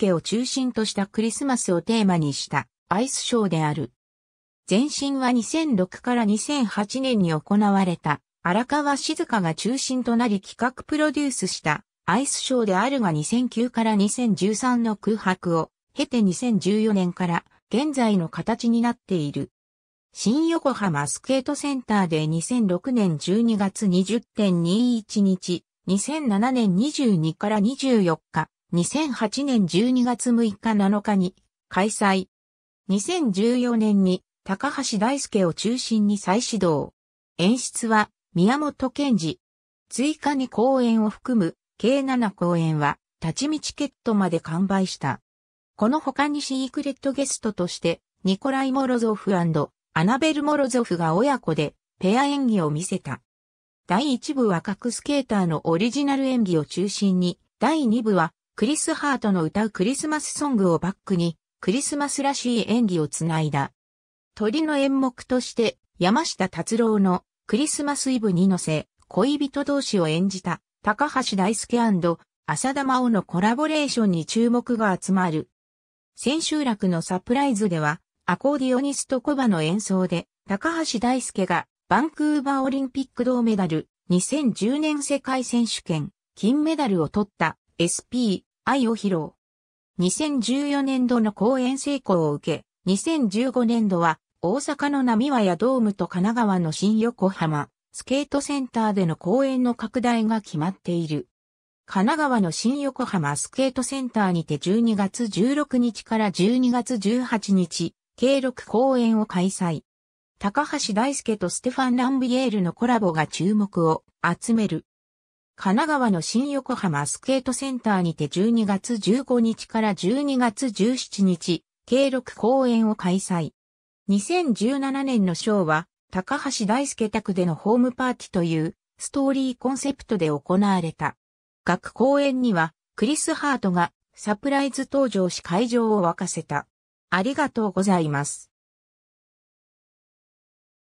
介を中心としたクリスマスをテーマにしたアイスショーである。前身は2006から2008年に行われた荒川静香が中心となり企画プロデュースしたアイスショーであるが2009から2013の空白を経て2014年から現在の形になっている。新横浜スケートセンターで2006年12月20.21日、2007年22から24日、2008年12月6日7日に開催。2014年に高橋大輔を中心に再始動。演出は宮本賢治。追加に公演を含む計7公演は立ち見チケットまで完売した。この他にシークレットゲストとしてニコライ・モロゾフアナベル・モロゾフが親子でペア演技を見せた。第1部は各スケーターのオリジナル演技を中心に、第2部はクリス・ハートの歌うクリスマスソングをバックに、クリスマスらしい演技をつないだ。鳥の演目として、山下達郎のクリスマスイブに乗せ、恋人同士を演じた、高橋大輔浅田真央のコラボレーションに注目が集まる。千秋楽のサプライズでは、アコーディオニストコバの演奏で、高橋大輔がバンクーバーオリンピック銅メダル、2010年世界選手権、金メダルを取った SP 愛を披露。2014年度の公演成功を受け、2015年度は大阪の波和やドームと神奈川の新横浜、スケートセンターでの公演の拡大が決まっている。神奈川の新横浜スケートセンターにて12月16日から12月18日、計6公演を開催。高橋大輔とステファン・ランビエールのコラボが注目を集める。神奈川の新横浜スケートセンターにて12月15日から12月17日、計6公演を開催。2017年のショーは、高橋大輔宅でのホームパーティというストーリーコンセプトで行われた。学公演には、クリス・ハートがサプライズ登場し会場を沸かせた。ありがとうございます。